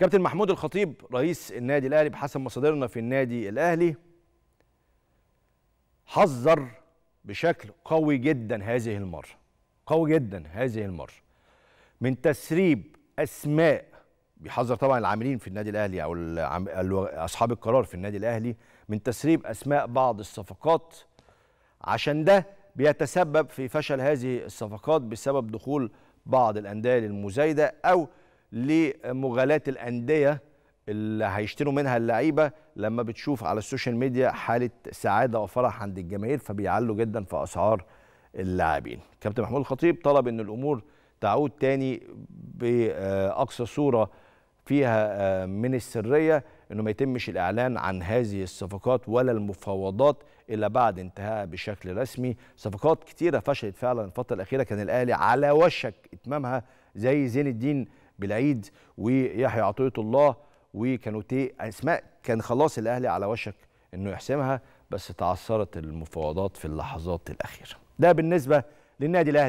كابتن محمود الخطيب رئيس النادي الاهلي بحسب مصادرنا في النادي الاهلي حذر بشكل قوي جدا هذه المره قوي جدا هذه المره من تسريب اسماء بيحذر طبعا العاملين في النادي الاهلي او اصحاب القرار في النادي الاهلي من تسريب اسماء بعض الصفقات عشان ده بيتسبب في فشل هذه الصفقات بسبب دخول بعض الانديه للمزايده او لمغالاة الأندية اللي هيشتروا منها اللعيبة لما بتشوف على السوشيال ميديا حالة سعادة وفرح عند الجماهير فبيعلوا جدا في أسعار اللاعبين كابتن محمود الخطيب طلب أن الأمور تعود تاني بأقصى صورة فيها آه، من السرية أنه ما يتمش الإعلان عن هذه الصفقات ولا المفاوضات إلا بعد انتهاء بشكل رسمي صفقات كتيرة فشلت فعلا الفترة الأخيرة كان الأهلي على وشك إتمامها زي زين الدين بالعيد ويحيى عطيه الله تي ايه، اسماء كان خلاص الاهلي على وشك انه يحسمها بس تعثرت المفاوضات في اللحظات الاخيره ده بالنسبه للنادي الاهلي